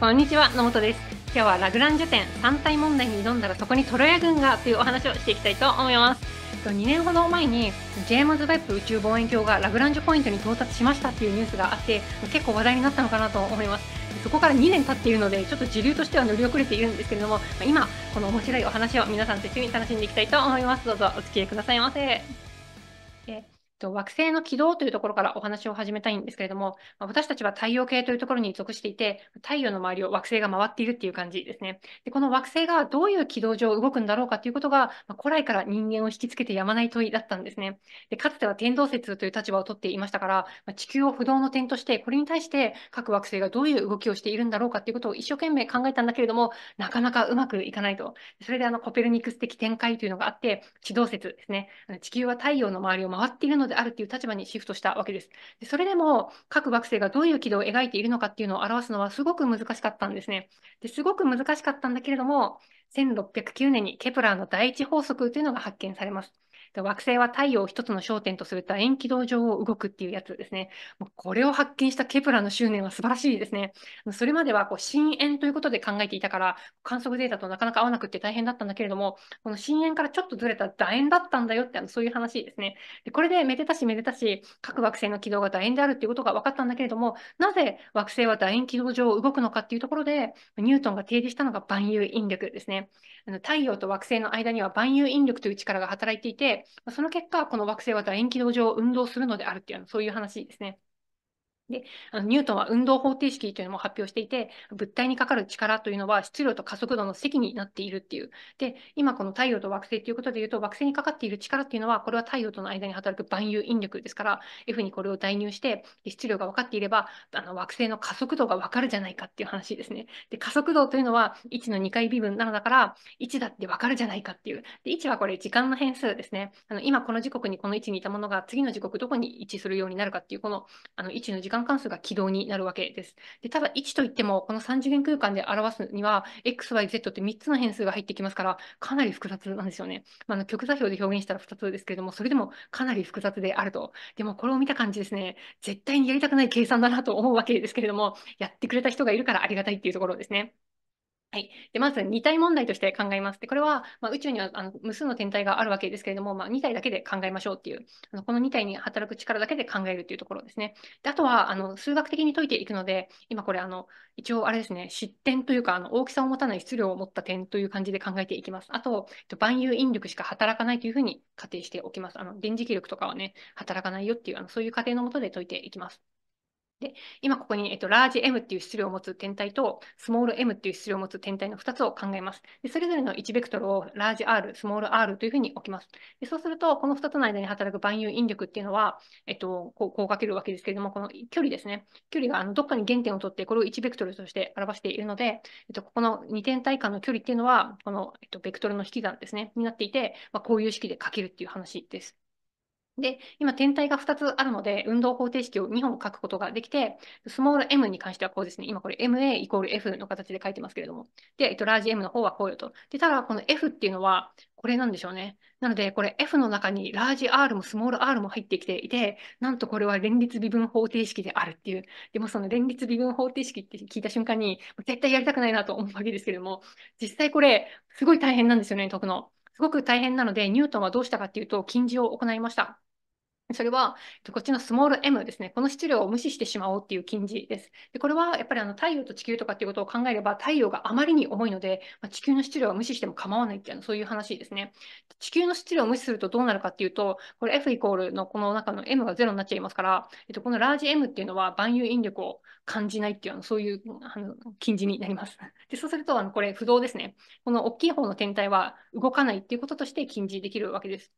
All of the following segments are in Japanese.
こんにちは野本です今日はラグランジュ点3体問題に挑んだらそこにトロヤ軍がというお話をしていきたいと思います2年ほど前にジェームズ・ウェッブ宇宙望遠鏡がラグランジュポイントに到達しましたっていうニュースがあって結構話題になったのかなと思いますそこから2年経っているのでちょっと時流としては乗り遅れているんですけれども今この面白いお話を皆さんと一緒に楽しんでいきたいと思いますどうぞお付き合いくださいませ惑星の軌道というところからお話を始めたいんですけれども、私たちは太陽系というところに属していて、太陽の周りを惑星が回っているっていう感じですね。でこの惑星がどういう軌道上動くんだろうかということが、ま古来から人間を引きつけてやまない問いだったんですね。でかつては天動説という立場をとっていましたから、ま地球を不動の点として、これに対して各惑星がどういう動きをしているんだろうかということを一生懸命考えたんだけれども、なかなかうまくいかないと。それであのコペルニクス的展開というのがあって、地動説ですね。地球は太陽の周りを回っているののであるという立場にシフトしたわけです。でそれでも各惑星がどういう軌道を描いているのかっていうのを表すのはすごく難しかったんですね。ですごく難しかったんだけれども1609年にケプラーの第一法則というのが発見されます。惑星は太陽を一つの焦点とすると円軌道上を動くっていうやつですね。もうこれを発見したケプラの執念は素晴らしいですね。それまではこう深淵ということで考えていたから、観測データとなかなか合わなくって大変だったんだけれども、この深淵からちょっとずれた楕円だったんだよってあのそういう話ですね。でこれでめでたしめでたし、各惑星の軌道が楕円であるっていうことが分かったんだけれども、なぜ惑星は楕円軌道上を動くのかっていうところで、ニュートンが提示したのが万有引力ですね。あの太陽と惑星の間には万有引力という力が働いていて、その結果、この惑星は楕円軌道上運動するのであるっていう、そういう話ですね。であのニュートンは運動方程式というのも発表していて物体にかかる力というのは質量と加速度の積になっているっていうで今この太陽と惑星ということでいうと惑星にかかっている力っていうのはこれは太陽との間に働く万有引力ですから F にこれを代入して質量が分かっていればあの惑星の加速度が分かるじゃないかっていう話ですね。で加速度というのは1の2回微分なのだから1だって分かるじゃないかっていうで1はこれ時間の変数ですねあの今この時刻にこの位置にいたものが次の時刻どこに位置するようになるかっていうこのあの1の時間間関数が軌道になるわけです。でただ1といっても、この3次元空間で表すには、x、y、z って3つの変数が入ってきますから、かなり複雑なんですよね。まあ、の極座標で表現したら2つですけれども、それでもかなり複雑であると。でもこれを見た感じですね、絶対にやりたくない計算だなと思うわけですけれども、やってくれた人がいるからありがたいっていうところですね。はい、でまず2体問題として考えます。でこれは、まあ、宇宙にはあの無数の天体があるわけですけれども、まあ、2体だけで考えましょうっていうあの、この2体に働く力だけで考えるっていうところですね。であとはあの数学的に解いていくので、今これあの、一応あれですね、失点というかあの、大きさを持たない質量を持った点という感じで考えていきます。あと、万有引力しか働かないというふうに仮定しておきます。あの電磁気力とかはね、働かないよっていうあの、そういう仮定のもとで解いていきます。で、今ここに、えっと、ラージ M っていう質量を持つ天体と、スモール M っていう質量を持つ天体の2つを考えます。で、それぞれの1ベクトルをラージ R、スモール R というふうに置きます。で、そうすると、この2つの間に働く万有引力っていうのは、えっと、こう、こうかけるわけですけれども、この距離ですね。距離が、あの、どっかに原点を取って、これを1ベクトルとして表しているので、えっと、ここの2天体間の距離っていうのは、この、えっと、ベクトルの引き算ですね、になっていて、まあ、こういう式でかけるっていう話です。で、今、天体が2つあるので、運動方程式を2本書くことができて、スモール m に関してはこうですね。今これ ma イコール f の形で書いてますけれども。で、えっと、ラージ m の方はこうよと。で、ただ、この f っていうのは、これなんでしょうね。なので、これ f の中にラージ r もスモール r も入ってきていて、なんとこれは連立微分方程式であるっていう。でも、その連立微分方程式って聞いた瞬間に、絶対やりたくないなと思うわけですけれども、実際これ、すごい大変なんですよね、解くの。すごく大変なので、ニュートンはどうしたかっていうと、禁止を行いました。それは、こっちのスモール m ですね。この質量を無視してしまおうっていう禁じです。でこれは、やっぱりあの太陽と地球とかっていうことを考えれば、太陽があまりに重いので、まあ、地球の質量は無視しても構わないっていう、そういう話ですね。地球の質量を無視するとどうなるかっていうと、これ F イコールのこの中の m が0になっちゃいますから、えっと、このラージ m っていうのは万有引力を感じないっていう、そういうあの禁じになります。でそうすると、あのこれ不動ですね。この大きい方の天体は動かないっていうこととして禁じできるわけです。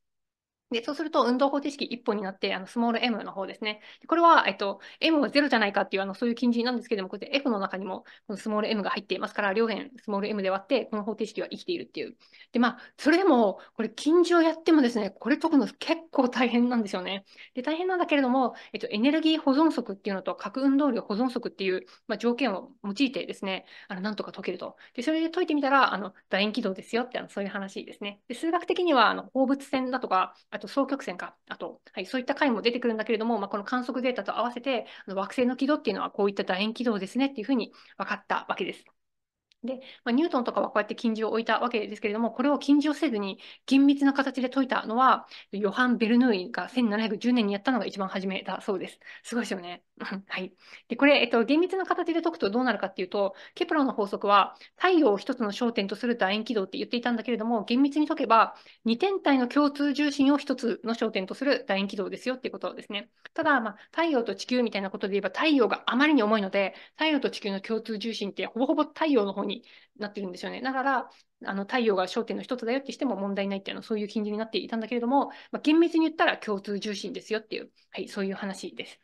で、そうすると運動方程式1本になって、あのスモール m の方ですね。これは、えっと、m は0じゃないかっていう、あの、そういう近似なんですけども、こうやって f の中にも、このスモール m が入っていますから、両辺スモール m で割って、この方程式は生きているっていう。で、まあ、それでも、これ近似をやってもですね、これ解くの結構大変なんですよね。で、大変なんだけれども、えっと、エネルギー保存則っていうのと、核運動量保存則っていう、まあ、条件を用いてですね、あの、なんとか解けると。で、それで解いてみたら、あの、楕円軌道ですよって、あの、そういう話ですね。で、数学的には、あの、放物線だとか、あと双曲線か、あと、はい、そういった回も出てくるんだけれども、まあ、この観測データと合わせて、あの惑星の軌道っていうのはこういった楕円軌道ですねっていうふうに分かったわけです。で、まあ、ニュートンとかはこうやって近似を置いたわけですけれども、これを近似をせずに厳密な形で解いたのは、ヨハン・ベルヌーイが1710年にやったのが一番初めだそうです。すごいですよね。はい。で、これ、えっと、厳密な形で解くとどうなるかっていうと、ケプラの法則は、太陽を一つの焦点とする楕円軌道って言っていたんだけれども、厳密に解けば、2天体の共通重心を一つの焦点とする楕円軌道ですよっていうことですね。ただ、まあ、太陽と地球みたいなことで言えば、太陽があまりに重いので、太陽と地球の共通重心ってほぼほぼ太陽の方にになってるんですよね。だから、あの太陽が焦点の一つだよってしても問題ないっていうのそういう金似になっていたんだけれども、まあ、厳密に言ったら共通重心ですよっていう、はい、そういう話です。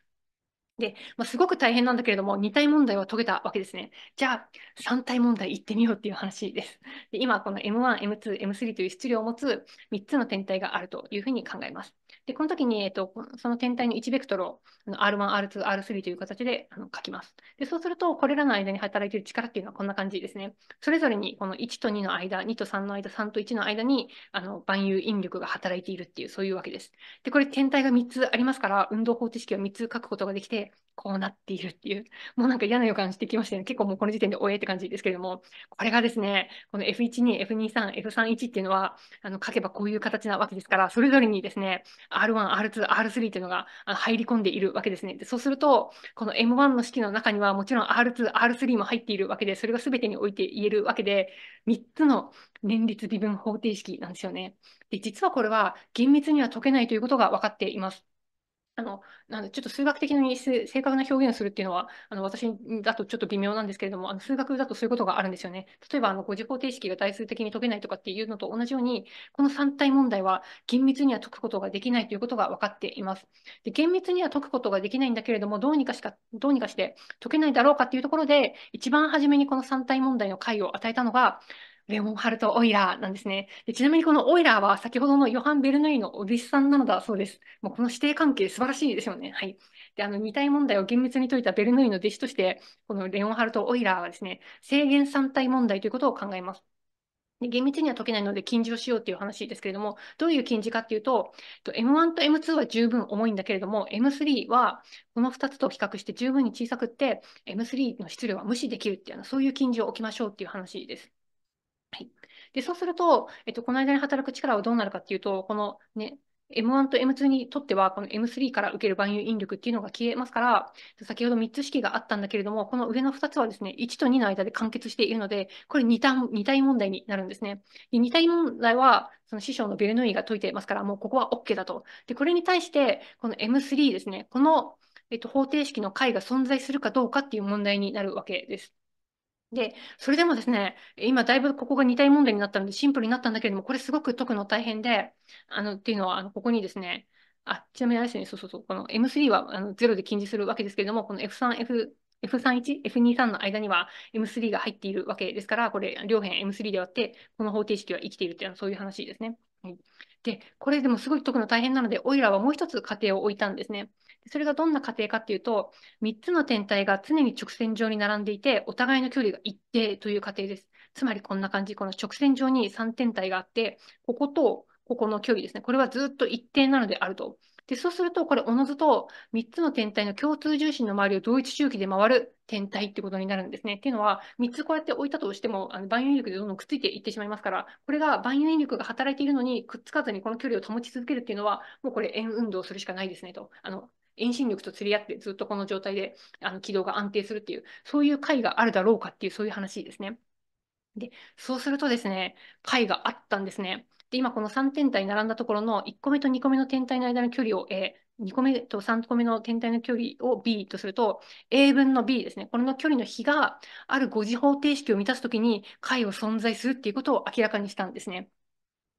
で、まあ、すごく大変なんだけれども、2体問題は解けたわけですね。じゃあ、3体問題いってみようっていう話です。で今、この M1、M2、M3 という質量を持つ3つの天体があるというふうに考えます。で、この時に、えっと、その天体の1ベクトルを R1、R2、R3 という形であの書きます。で、そうすると、これらの間に働いている力っていうのはこんな感じですね。それぞれにこの1と2の間、2と3の間、3と1の間に、あの、万有引力が働いているっていう、そういうわけです。で、これ天体が3つありますから、運動方程式を3つ書くことができて、こうなっているっていう、もうなんか嫌な予感してきましたね。結構もうこの時点でおえって感じですけれども、これがですね、この F12、F23、F31 っていうのは、あの書けばこういう形なわけですから、それぞれにですね、R1、R2、R3 っていうのが入り込んでいるわけですね。でそうすると、この M1 の式の中にはもちろん R2、R3 も入っているわけで、それが全てにおいて言えるわけで、3つの年率微分方程式なんですよね。で、実はこれは厳密には解けないということが分かっています。あの、なんで、ちょっと数学的に正確な表現をするっていうのは、あの、私だとちょっと微妙なんですけれども、あの、数学だとそういうことがあるんですよね。例えば、あの、5次方程式が代数的に解けないとかっていうのと同じように、この三体問題は厳密には解くことができないということが分かっています。で、厳密には解くことができないんだけれども、どうにかしか、どうにかして解けないだろうかっていうところで、一番初めにこの三体問題の解を与えたのが、レモンハルト・オイラーなんですねで。ちなみにこのオイラーは先ほどのヨハン・ベルヌイのお弟子さんなのだそうです。もうこの師弟関係素晴らしいですよね。はい。で、あの、二体問題を厳密に解いたベルヌイの弟子として、このレオンハルト・オイラーはですね、制限三体問題ということを考えます。で厳密には解けないので禁止をしようっていう話ですけれども、どういう禁止かっていうと、M1 と M2 は十分重いんだけれども、M3 はこの2つと比較して十分に小さくって、M3 の質量は無視できるっていう、そういう禁止を置きましょうっていう話です。で、そうすると、えっと、この間に働く力はどうなるかっていうと、このね、M1 と M2 にとっては、この M3 から受ける万有引力っていうのが消えますから、先ほど3つ式があったんだけれども、この上の2つはですね、1と2の間で完結しているので、これ 2, 単2体問題になるんですね。で2体問題は、その師匠のベルヌイが解いてますから、もうここは OK だと。で、これに対して、この M3 ですね、この、えっと、方程式の解が存在するかどうかっていう問題になるわけです。で、それでもですね、今だいぶここが2体問題になったのでシンプルになったんだけれども、これすごく解くの大変で、あの、っていうのは、あの、ここにですね、あ、ちなみにあれですね、そうそうそう、この M3 はあの0で禁止するわけですけれども、この F3、F、F31、F23 の間には M3 が入っているわけですから、これ両辺 M3 で割って、この方程式は生きているっていうのはそういう話ですね。はい、でこれでもすごい解くの大変なのでオイラーはもう一つ仮定を置いたんですね。それがどんな仮定かっていうと3つの天体が常に直線上に並んでいてお互いの距離が一定という仮定です。つまりこんな感じこの直線上に3天体があってこことここの距離ですねこれはずっと一定なのであると。で、そうすると、これ、おのずと3つの天体の共通重心の周りを同一周期で回る天体ってことになるんですね。っていうのは、3つこうやって置いたとしても、あの万有引力でどんどんくっついていってしまいますから、これが万有引力が働いているのに、くっつかずにこの距離を保ち続けるっていうのは、もうこれ、円運動するしかないですねと。あの遠心力と釣り合ってずっとこの状態であの軌道が安定するっていう、そういう解があるだろうかっていう、そういう話ですね。で、そうするとですね、解があったんですね。で、今この3天体並んだところの1個目と2個目の天体の間の距離を A、2個目と3個目の天体の距離を B とすると、A 分の B ですね。これの距離の比がある5次方程式を満たすときに解を存在するっていうことを明らかにしたんですね。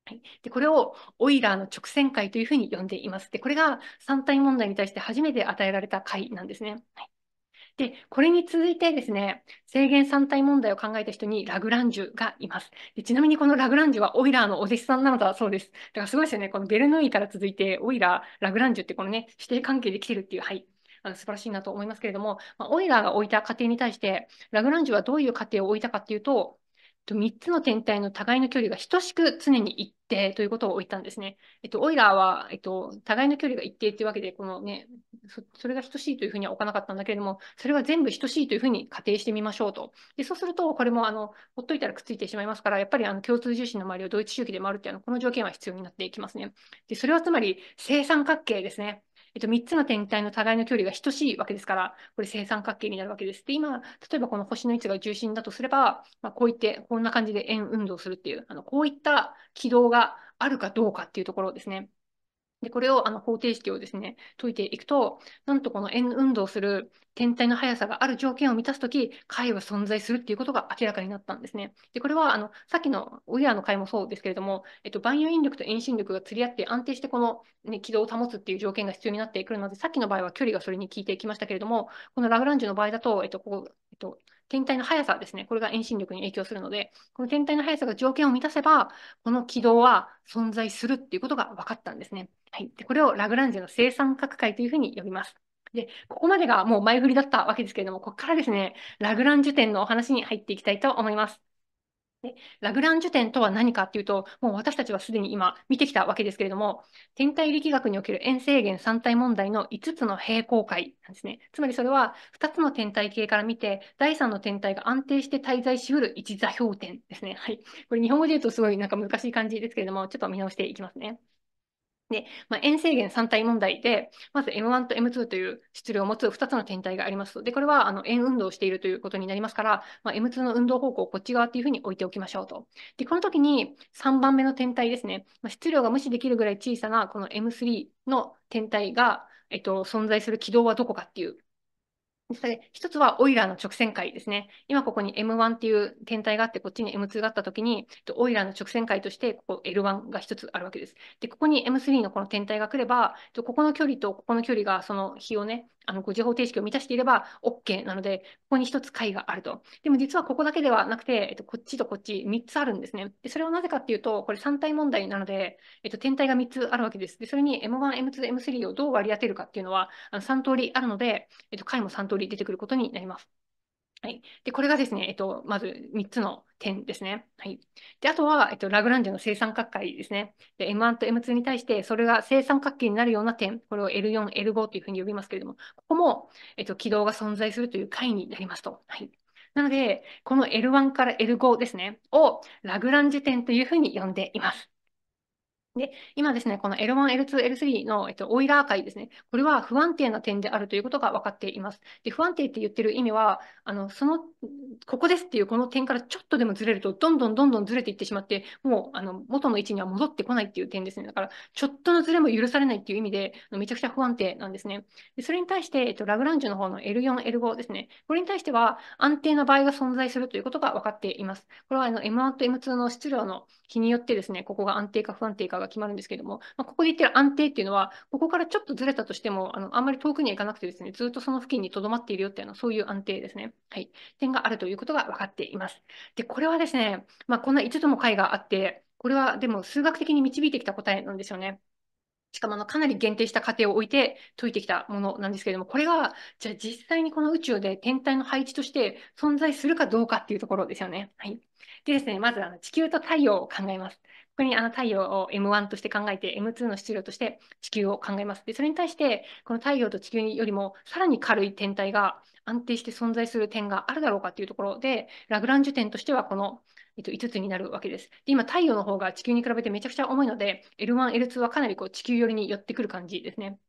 はい、でこれをオイラーの直線解というふうに呼んでいます。でこれが3体問題に対して初めて与えられた解なんですね。はいで、これに続いてですね、制限三体問題を考えた人にラグランジュがいます。でちなみにこのラグランジュはオイラーのお弟子さんなのだそうです。だからすごいですよね。このベルヌーイから続いて、オイラー、ラグランジュってこのね、指定関係できてるっていう、はい、あの素晴らしいなと思いますけれども、まあ、オイラーが置いた過程に対して、ラグランジュはどういう過程を置いたかっていうと、と、3つの天体の互いの距離が等しく常に一定ということを置いたんですね。えっと、オイラーは、えっと、互いの距離が一定というわけで、このねそ、それが等しいというふうには置かなかったんだけれども、それは全部等しいというふうに仮定してみましょうと。でそうすると、これもあのほっといたらくっついてしまいますから、やっぱりあの共通重心の周りを同一周期で回るというのは、この条件は必要になっていきますね。でそれはつまり正三角形ですね。えっと、3つの天体の互いの距離が等しいわけですから、これ正三角形になるわけです。で、今、例えばこの星の位置が重心だとすれば、まあ、こういって、こんな感じで円運動するっていう、あのこういった軌道があるかどうかっていうところですね。で、これをあの方程式をですね、解いていくと、なんとこの円運動する天体の速さがある条件を満たすとき、解は存在するっていうことが明らかになったんですね。で、これはあのさっきのウィアの解もそうですけれども、えっと、万有引力と遠心力が釣り合って安定してこの、ね、軌道を保つっていう条件が必要になってくるので、さっきの場合は距離がそれに効いていきましたけれども、このラグランジュの場合だと、えっと、こう、えっと、天体の速さですね、これが遠心力に影響するので、この天体の速さが条件を満たせば、この軌道は存在するっていうことが分かったんですね。はい、でこれをラグランジュの正三角界というふうに呼びます。で、ここまでがもう前振りだったわけですけれども、ここからですね、ラグランジュ点のお話に入っていきたいと思います。ラグランジュ点とは何かっていうと、もう私たちはすでに今見てきたわけですけれども、天体力学における円制限三体問題の5つの平行解なんですね。つまりそれは2つの天体系から見て、第3の天体が安定して滞在しうる一座標点ですね。はい。これ日本語で言うとすごいなんか難しい感じですけれども、ちょっと見直していきますね。で、まあ、円制限3体問題で、まず M1 と M2 という質量を持つ2つの天体があります。で、これはあの円運動をしているということになりますから、まあ、M2 の運動方向をこっち側というふうに置いておきましょうと。で、この時に3番目の天体ですね、まあ、質量が無視できるぐらい小さなこの M3 の天体が、えっと、存在する軌道はどこかっていうそす一つはオイラーの直線回ですね。今ここに M1 っていう天体があって、こっちに M2 があったときに、オイラーの直線回として、ここ L1 が一つあるわけです。で、ここに M3 のこの天体が来れば、ここの距離とここの距離がその比をね、あの5次方程式を満たしていれば OK なので、ここに一つ回があると。でも実はここだけではなくて、えっと、こっちとこっち3つあるんですね。で、それはなぜかっていうと、これ3体問題なので、えっと、天体が3つあるわけです。で、それに M1、M2、M3 をどう割り当てるかっていうのは、あの3通りあるので、えっと、回も3通り通り出てくることになります。はい。で、これがですね、えっと、まず3つの点ですね。はい。で、あとは、えっと、ラグランジュの正三角形ですね。で、M1 と M2 に対して、それが正三角形になるような点、これを L4、L5 というふうに呼びますけれども、ここも、えっと、軌道が存在するという解になりますと。はい。なので、この L1 から L5 ですね、をラグランジュ点というふうに呼んでいます。で、今ですね、この L1、L2、L3 の、えっと、オイラー解ですね。これは不安定な点であるということが分かっています。で、不安定って言ってる意味は、あの、その、ここですっていうこの点からちょっとでもずれると、どんどんどんどんずれていってしまって、もう、あの、元の位置には戻ってこないっていう点ですね。だから、ちょっとのずれも許されないっていう意味で、めちゃくちゃ不安定なんですね。で、それに対して、えっと、ラグランジュの方の L4、L5 ですね。これに対しては、安定の場合が存在するということが分かっています。これは、あの、M1 と M2 の質量の比によってですね、ここが安定か不安定かが決まるんですけれども、まあ、ここで言ってる安定っていうのは、ここからちょっとずれたとしても、あのあんまり遠くには行かなくてですね、ずっとその付近に留まっているよっていうのは、そういう安定ですね。はい。点があるということが分かっています。で、これはですね、まあ、こんな5つも解があって、これはでも数学的に導いてきた答えなんですよね。しかもあのかなり限定した過程を置いて解いてきたものなんですけれども、これが、じゃあ実際にこの宇宙で天体の配置として存在するかどうかっていうところですよね。はい。でですね、まずあの地球と太陽を考えます。これにあの太陽を M1 として考えて、M2 の質量として地球を考えます。で、それに対して、この太陽と地球よりもさらに軽い天体が安定して存在する点があるだろうかというところで、ラグランジュ点としてはこの、えっと、5つになるわけです。で、今、太陽の方が地球に比べてめちゃくちゃ重いので、L1、L2 はかなりこう地球寄りに寄ってくる感じですね。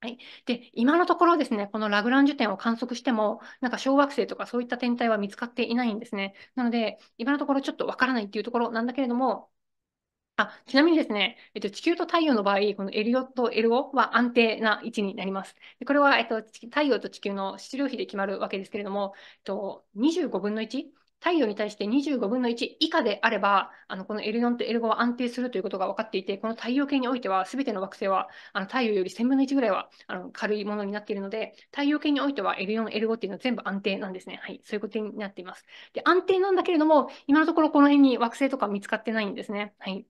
はい。で、今のところですね、このラグランジュ点を観測しても、なんか小惑星とかそういった天体は見つかっていないんですね。なので、今のところちょっとわからないっていうところなんだけれども、あちなみにですね、えっと、地球と太陽の場合、この l 4と l 5は安定な位置になります。でこれは、えっと、太陽と地球の質量比で決まるわけですけれども、えっと、25分の1、太陽に対して25分の1以下であれば、あのこの L4 と L5 は安定するということが分かっていて、この太陽系においては、すべての惑星はあの太陽より1000分の1ぐらいはあの軽いものになっているので、太陽系においては L4、L5 っていうのは全部安定なんですね。はい、そういうことになっています。で安定なんだけれども、今のところこの辺に惑星とか見つかってないんですね。はい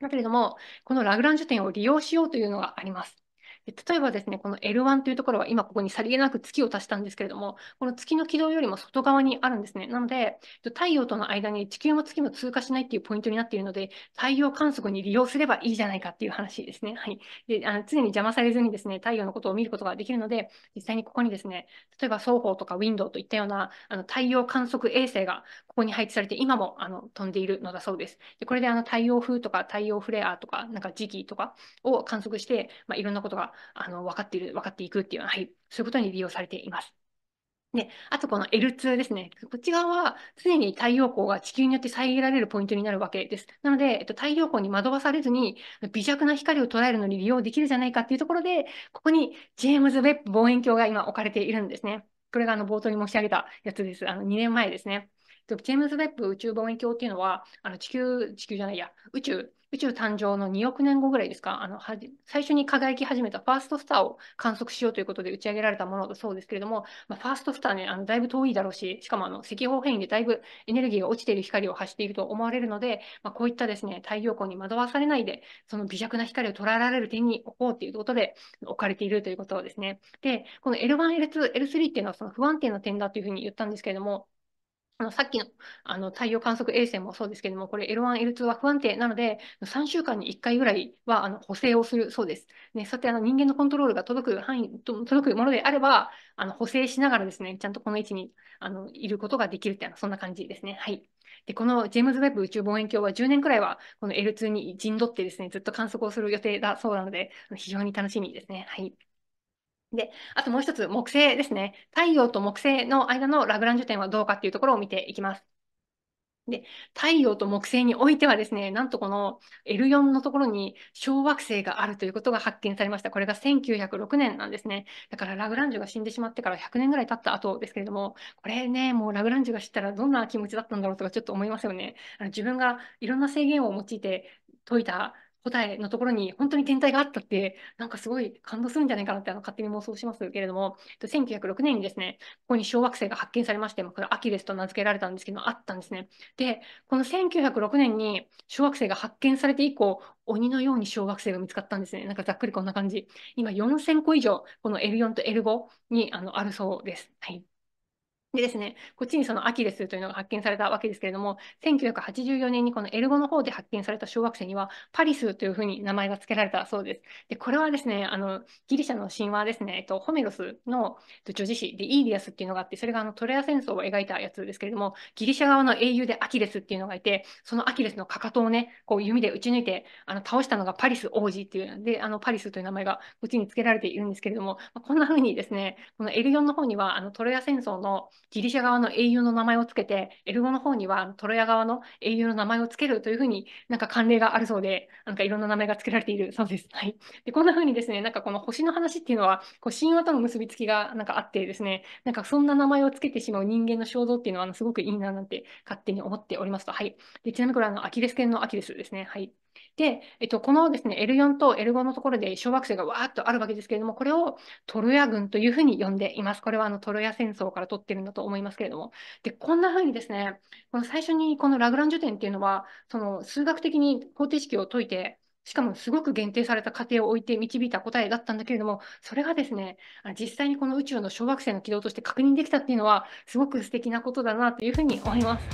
だけれども、このラグランジュ点を利用しようというのがあります。例えばですね、この L1 というところは今ここにさりげなく月を足したんですけれども、この月の軌道よりも外側にあるんですね。なので、太陽との間に地球も月も通過しないっていうポイントになっているので、太陽観測に利用すればいいじゃないかっていう話ですね。はい。で、あの常に邪魔されずにですね、太陽のことを見ることができるので、実際にここにですね、例えば双方とかウィンドウといったようなあの太陽観測衛星がここに配置されて、今もあの飛んでいるのだそうです。で、これであの太陽風とか太陽フレアとか、なんか時期とかを観測して、まあ、いろんなことがあの、分かっている、分かっていくっていう、のはい、そういうことに利用されています。で、あとこの L2 ですね。こっち側は常に太陽光が地球によって遮られるポイントになるわけです。なので、えっと、太陽光に惑わされずに微弱な光を捉えるのに利用できるじゃないかっていうところで、ここにジェームズ・ウェッブ望遠鏡が今置かれているんですね。これがあの冒頭に申し上げたやつです。あの2年前ですね。ジェームズ・ウェッブ宇宙望遠鏡っていうのは、あの地球、地球じゃないや、宇宙宇宙誕生の2億年後ぐらいですかあのはじ、最初に輝き始めたファーストスターを観測しようということで打ち上げられたものだそうですけれども、まあ、ファーストスターね、あのだいぶ遠いだろうし、しかもあの赤方変異でだいぶエネルギーが落ちている光を発していると思われるので、まあ、こういったですね、太陽光に惑わされないで、その微弱な光を捉えられる点に置こうということで置かれているということですね。で、この L1、L2、L3 っていうのはその不安定な点だというふうに言ったんですけれども、あのさっきのあの太陽観測衛星もそうですけども、これ L1、L2 は不安定なので、3週間に1回ぐらいはあの補正をするそうです。ね、そうやってあの人間のコントロールが届く範囲、届くものであれば、あの補正しながらですね、ちゃんとこの位置にあのいることができるっていうのは、そんな感じですね。はい。で、このジェームズ・ウェッブ宇宙望遠鏡は10年くらいは、この L2 に陣取ってですね、ずっと観測をする予定だそうなので、非常に楽しみですね。はい。で、あともう一つ、木星ですね。太陽と木星の間のラグランジュ点はどうかっていうところを見ていきます。で、太陽と木星においてはですね、なんとこの L4 のところに小惑星があるということが発見されました。これが1906年なんですね。だからラグランジュが死んでしまってから100年ぐらい経った後ですけれども、これね、もうラグランジュが知ったらどんな気持ちだったんだろうとかちょっと思いますよね。あの自分がいろんな制限を用いて解いた答えのところに本当に天体があったって、なんかすごい感動するんじゃないかなってあの勝手に妄想しますけれども、1906年にですね、ここに小惑星が発見されまして、これアキレスと名付けられたんですけど、あったんですね。で、この1906年に小惑星が発見されて以降、鬼のように小惑星が見つかったんですね。なんかざっくりこんな感じ。今4000個以上、この L4 と L5 にあのあるそうです。はい。でですね、こっちにそのアキレスというのが発見されたわけですけれども、1984年にこのエルゴの方で発見された小惑星には、パリスというふうに名前が付けられたそうです。で、これはですね、あの、ギリシャの神話ですね、えっと、ホメロスの、女子誌でイーディアスっていうのがあって、それがあのトレア戦争を描いたやつですけれども、ギリシャ側の英雄でアキレスっていうのがいて、そのアキレスのかかとをね、こう弓で撃ち抜いて、あの、倒したのがパリス王子っていう、で、あの、パリスという名前がこっちに付けられているんですけれども、まあ、こんなふうにですね、このエル4の方には、あの、トレア戦争の、ギリシャ側の英雄の名前をつけて、エルゴの方にはトロヤ側の英雄の名前をつけるというふうになんか慣例があるそうで、なんかいろんな名前がつけられているそうです。はい。で、こんなふうにですね、なんかこの星の話っていうのは、こう神話との結びつきがなんかあってですね、なんかそんな名前をつけてしまう人間の肖像っていうのは、あのすごくいいななんて勝手に思っておりますと。はい。で、ちなみにこれはあのアキレス腱のアキレスですね。はい。で、えっと、このですね、L4 と L5 のところで小惑星がわーっとあるわけですけれども、これをトロヤ軍というふうに呼んでいます。これはあのトロヤ戦争から取ってるんだと思いますけれども。で、こんなふうにですね、この最初にこのラグランジュ点っていうのは、その数学的に方程式を解いて、しかもすごく限定された過程を置いて導いた答えだったんだけれども、それがですね、実際にこの宇宙の小惑星の軌道として確認できたっていうのは、すごく素敵なことだなというふうに思います。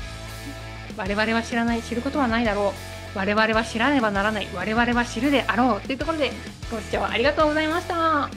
我々は知らない、知ることはないだろう。我々は知らねばならない我々は知るであろうというところでご視聴ありがとうございました。